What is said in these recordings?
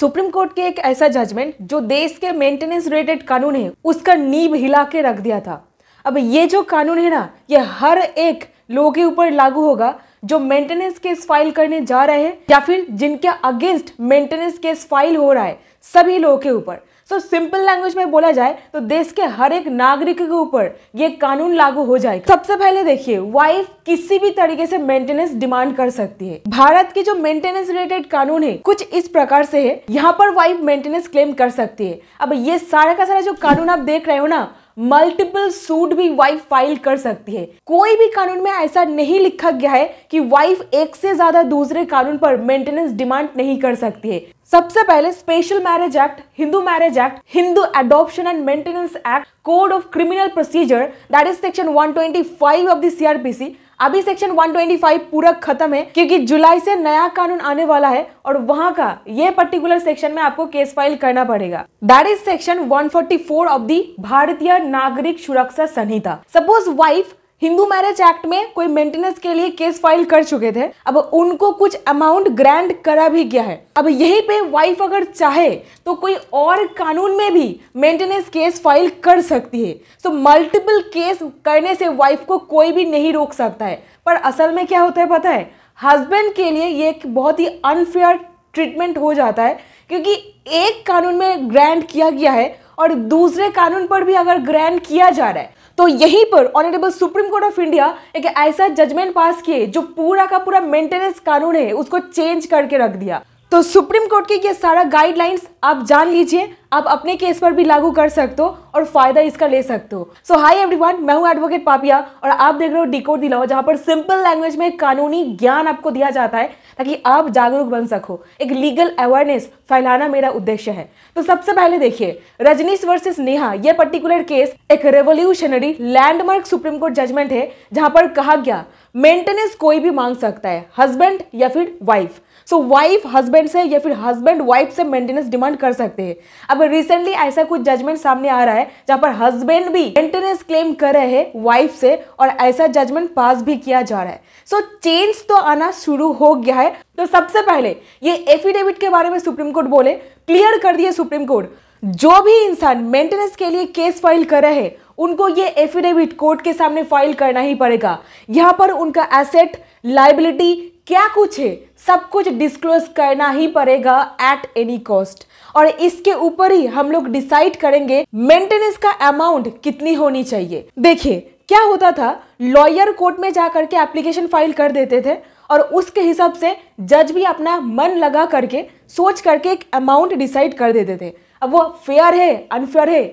supreme court के एक ऐसा जजमेंट जो देश के मेंटेनेंस रिलेटेड कानून है उसका नींब हिला के रख दिया था अब ये जो कानून है ना ये हर एक लोगों के ऊपर लागू होगा जो मेंटेनेंस केस फाइल करने जा रहे हैं या फिर जिनके अगेंस्ट मेंटेनेंस केस फाइल हो रहा है सभी लोगों के ऊपर सो सिंपल लैंग्वेज में बोला जाए तो देश के हर एक नागरिक के ऊपर ये कानून लागू हो जाएगा सबसे पहले देखिए वाइफ किसी भी तरीके से मेंटेनेंस डिमांड कर सकती है भारत की जो मेंटेनेंस रिलेटेड कानून है कुछ इस प्रकार से है यहाँ पर वाइफ मेंटेनेंस क्लेम कर सकती है अब ये सारा का सारा जो कानून आप देख रहे हो ना मल्टीपल सूट भी वाइफ फाइल कर सकती है कोई भी कानून में ऐसा नहीं लिखा गया है कि वाइफ एक से ज्यादा दूसरे कानून पर मेंटेनेंस डिमांड नहीं कर सकती है सबसे पहले special marriage act Hindu marriage act Hindu adoption and maintenance act code of criminal procedure that is section 125 of the CRPC अभी सेक्शन 125 पूरा खत्म है क्योंकि जुलाई से नया कानून आने वाला है और वहां का ये पर्टिकुलर सेक्शन में आपको केस फाइल करना पड़ेगा that is section 144 of the Bharatiya Nagarik Suraksha Sanhita suppose wife Hindu marriage act में कोई मेंटेनेंस के लिए केस फाइल कर चुके थे अब उनको कुछ अमाउंट ग्रैंड करा भी गया है अब यहीं पे वाइफ अगर चाहे तो कोई और कानून में भी मेंटेनेंस केस फाइल कर सकती है सो मल्टीपल केस करने से वाइफ को कोई भी नहीं रोक सकता है पर असल में क्या होता है पता है हस्बैंड के लिए ये एक बहुत ही अनफेयर ट्रीटमेंट हो जाता है क्योंकि एक कानून में ग्रैंड किया गया है और दूसरे कानून पर भी अगर ग्रैंड किया जा रहा है तो यहीं पर honourable supreme court of India एक ऐसा जजमेंट पास किए जो पूरा का पूरा मेंटेनेंस कानून है उसको चेंज करके रख दिया तो सुप्रीम कोर्ट की ये सारा गाइडलाइंस आप जान लीजिए आप अपने केस पर भी लागू कर सकते हो और फायदा इसका ले सकते हो सो हाई एवरीवन मैं हूं एडवोकेट पापिया और आप देख रहे हो डिकोड दिलाओ जहां पर सिंपल लैंग्वेज में कानूनी ज्ञान आपको दिया जाता है ताकि आप जागरूक बन सको एक लीगल अवेयरनेस फैलाना मेरा उद्देश्य है तो सबसे पहले देखिए रजनीश वर्सेस नेहा यह पर्टिकुलर केस एक revolutionary landmark supreme court judgment है जहां पर कहा गया मेंटेनेंस कोई भी मांग सकता है हस्बैंड या फिर वाइफ सो वाइफ हस्बैंड से या फिर हस्बैंड वाइफ से मेंटेनेंस डिमांड कर सकते हैं अब पर रिसेंटली ऐसा कुछ जजमेंट सामने आ रहा है जहाँ पर हस्बैंड भी मेंटेनेंस क्लेम कर रहे हैं वाइफ से और ऐसा जजमेंट पास भी किया जा रहा है सो so, चेंज तो आना शुरू हो गया है तो सबसे पहले ये एफिडेविट के बारे में सुप्रीम कोर्ट बोले क्लियर कर दिए सुप्रीम कोर्ट जो भी इंसान मेंटेनेंस के लिए केस फाइल कर रहे हैं उनको ये एफिडेविट कोर्ट के सामने फाइल करना ही पड़ेगा यहाँ पर उनका एसेट लाइबिलिटी क्या कुछ है सब कुछ डिस्क्लोज करना ही पड़ेगा एट एनी कॉस्ट और इसके ऊपर ही हम लोग डिसाइड करेंगे मेंटेनेंस का अमाउंट कितनी होनी चाहिए देखिए क्या होता था लॉयर कोर्ट में जा करके एप्लीकेशन फाइल कर देते थे और उसके हिसाब से जज भी अपना मन लगा करके सोच करके एक अमाउंट डिसाइड कर देते थे अब वो फेयर है अनफेयर है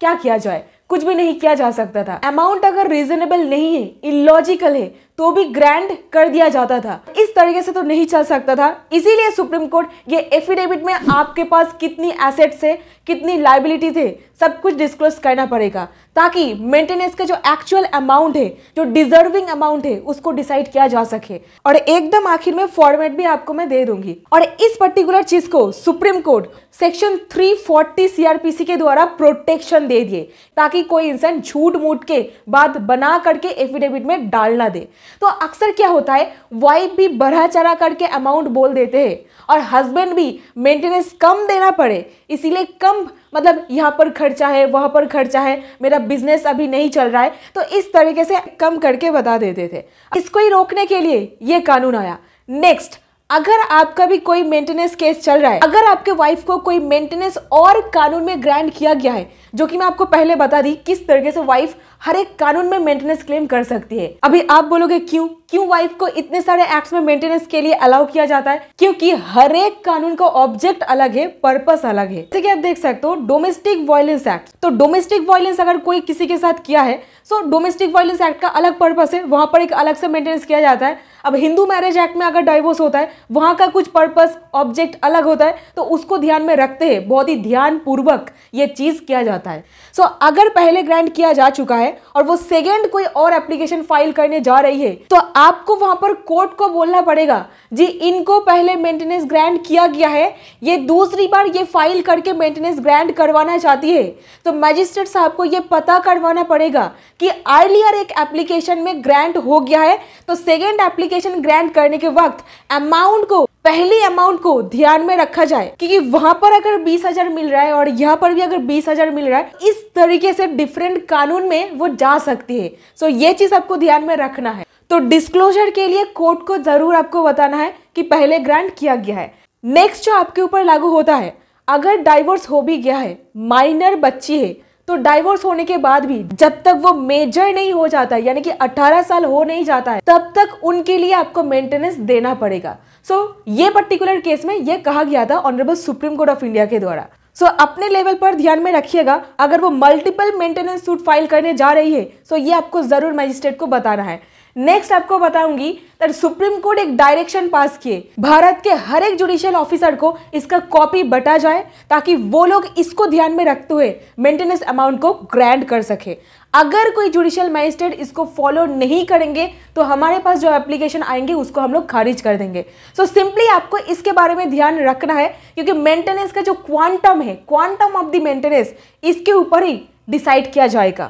क्या किया जाए कुछ भी नहीं किया जा सकता था अमाउंट अगर रीजनेबल नहीं है इलॉजिकल है तो भी ग्रैंड कर दिया जाता था इस तरीके से तो नहीं चल सकता था इसीलिए सुप्रीम कोर्ट ये एफिडेविट में आपके पास कितनी एसेट्स है कितनी लाइबिलिटीज थे सब कुछ डिस्क्लोज करना पड़ेगा ताकि मेंटेनेंस का जो एक्चुअल अमाउंट है जो डिजर्विंग अमाउंट है उसको डिसाइड किया जा सके और एकदम आखिर में फॉर्मेट भी आपको मैं दे दूंगी और इस पर्टिकुलर चीज को सुप्रीम कोर्ट सेक्शन 340 सीआरपीसी के द्वारा प्रोटेक्शन दे दिए ताकि कोई इंसान झूठ मूठ के बाद बना करके एफिडेविट में डालना दे तो अक्सर क्या होता है वाइफ भी बढ़ा चढ़ा करके अमाउंट बोल देते हैं और हस्बैंड भी मेंटेनेंस कम देना पड़े इसीलिए कम मतलब यहाँ पर खर्चा है वहाँ पर खर्चा है मेरा बिजनेस अभी नहीं चल रहा है तो इस तरीके से कम करके बता देते थे इसको ही रोकने के लिए ये कानून आया नेक्स्ट अगर आपका भी कोई मेंटेनेंस केस चल रहा है अगर आपके वाइफ को कोई मेंटेनेंस और कानून में ग्रांट किया गया है जो कि मैं आपको पहले बता दी किस तरीके से वाइफ हर एक कानून में मेंटेनेंस क्लेम कर सकती है अभी आप बोलोगे क्यों क्यों वाइफ को इतने सारे एक्ट में मेंटेनेंस के लिए अलाउ किया जाता है क्योंकि हर एक कानून का ऑब्जेक्ट अलग है पर्पस अलग है जैसे है आप देख सकते हो डोमेस्टिक वायलेंस एक्ट तो डोमेस्टिक वायलेंस अगर कोई किसी के साथ किया है तो डोमेस्टिक वायलेंस एक्ट का अलग पर्पस है वहां पर एक अलग से मेंटेनेंस किया जाता है अब हिंदू मैरिज एक्ट में अगर डाइवोर्स होता है वहां का कुछ पर्पस ऑब्जेक्ट अलग होता है तो उसको ध्यान में रखते हैं बहुत ही ध्यान पूर्वक ये चीज़ किया जाता है सो so, अगर पहले ग्रांट किया जा चुका है और वो सेकेंड कोई और एप्लीकेशन फाइल करने जा रही है तो आपको वहां पर कोर्ट को बोलना पड़ेगा जी इनको पहले मेंटेनेंस ग्रांट किया गया है ये दूसरी बार ये फाइल करके मेंटेनेंस ग्रांट करवाना चाहती है तो मैजिस्ट्रेट साहब को ये पता करवाना पड़ेगा कि अर्लियर एक एप्लीकेशन में ग्रांट हो गया है तो सेकेंड एप्लीकेशन एप्लीकेशन ग्रांट करने के वक्त अमाउंट को पहली अमाउंट को ध्यान में रखा जाए क्योंकि वहां पर अगर बीस हजार मिल रहा है और यहाँ पर भी अगर बीस हजार मिल रहा है इस तरीके से डिफरेंट कानून में वो जा सकती है सो so, ये चीज आपको ध्यान में रखना है तो डिस्क्लोजर के लिए कोर्ट को जरूर आपको बताना है कि पहले ग्रांट किया गया है नेक्स्ट जो आपके ऊपर लागू होता है अगर डाइवोर्स हो भी गया है माइनर बच्ची है तो डाइवोर्स होने के बाद भी जब तक वो मेजर नहीं हो जाता यानी कि 18 साल हो नहीं जाता है तब तक उनके लिए आपको मेंटेनेंस देना पड़ेगा सो so, ये पर्टिकुलर केस में ये कहा गया था honourable supreme court of India के द्वारा सो so, अपने लेवल पर ध्यान में रखिएगा अगर वो मल्टीपल मेंटेनेंस सूट फाइल करने जा रही है सो तो so ये आपको जरूर मजिस्ट्रेट को बताना है नेक्स्ट आपको बताऊंगी तर सुप्रीम कोर्ट एक डायरेक्शन पास किए भारत के हर एक जुडिशियल ऑफिसर को इसका कॉपी बटा जाए ताकि वो लोग इसको ध्यान में रखते हुए मेंटेनेंस अमाउंट को ग्रैंड कर सके अगर कोई जुडिशियल मजिस्ट्रेट इसको फॉलो नहीं करेंगे तो हमारे पास जो एप्लीकेशन आएंगे उसको हम लोग खारिज कर देंगे सो so, सिंपली आपको इसके बारे में ध्यान रखना है क्योंकि मेंटेनेंस का जो क्वांटम है क्वांटम ऑफ द मेंटेनेंस इसके ऊपर ही डिसाइड किया जाएगा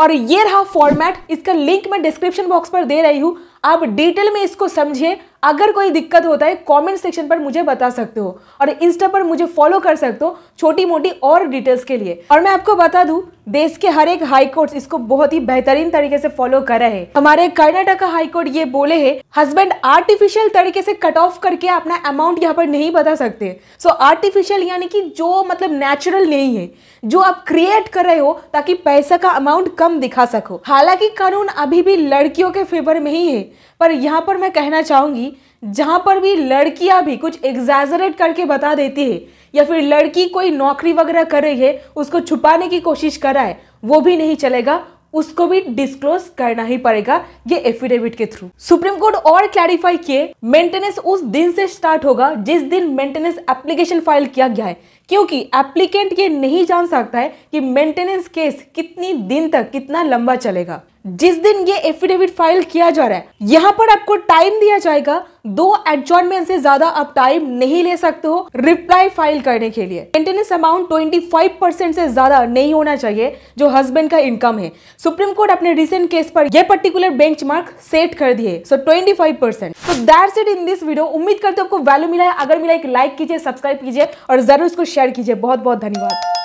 और ये रहा फॉर्मेट इसका लिंक मैं डिस्क्रिप्शन बॉक्स पर दे रही हूँ आप डिटेल में इसको समझिए अगर कोई दिक्कत होता है कमेंट सेक्शन पर मुझे बता सकते हो और इंस्टा पर मुझे फॉलो कर सकते हो छोटी मोटी और डिटेल्स के लिए और मैं आपको बता दूं देश के हर एक हाई कोर्ट इसको बहुत ही बेहतरीन तरीके से फॉलो कर रहे हैं हमारे का हाई कोर्ट ये बोले है हस्बैंड आर्टिफिशियल तरीके से कट ऑफ करके अपना अमाउंट यहाँ पर नहीं बता सकते सो आर्टिफिशियल यानी कि जो मतलब नेचुरल नहीं है जो आप क्रिएट कर रहे हो ताकि पैसा का अमाउंट कम दिखा सको हालांकि कानून अभी भी लड़कियों के फेवर में ही है पर यहाँ पर मैं कहना चाहूँगी जहाँ पर भी लड़कियाँ भी कुछ एग्जैजरेट करके बता देती है या फिर लड़की कोई नौकरी वगैरह कर रही है उसको छुपाने की कोशिश कर रहा है वो भी नहीं चलेगा उसको भी डिस्क्लोज करना ही पड़ेगा ये एफिडेविट के थ्रू सुप्रीम कोर्ट और क्लैरिफाई किए मेंटेनेंस उस दिन से स्टार्ट होगा जिस दिन मेंटेनेंस एप्लीकेशन फाइल किया गया है क्योंकि एप्लीकेंट ये नहीं जान सकता है कि मेंटेनेंस केस कितनी दिन तक कितना लंबा चलेगा जिस दिन ये एफिडेविट फाइल किया जा रहा है यहाँ पर आपको टाइम दिया जाएगा दो एडजॉइनमेंट से ज्यादा आप टाइम नहीं ले सकते हो रिप्लाई फाइल करने के लिए मेंटेनेंस अमाउंट 25 परसेंट से ज्यादा नहीं होना चाहिए जो हस्बैंड का इनकम है सुप्रीम कोर्ट अपने रिसेंट केस पर यह पर्टिकुलर बेंचमार्क सेट कर दिए so twenty five percent so that it in this video उम्मीद करते हो आपको वैल्यू मिला है अगर मिला एक लाइक कीजिए सब्सक्राइब कीजिए और जरूर इसको शेयर कीजिए बहुत बहुत धन्यवाद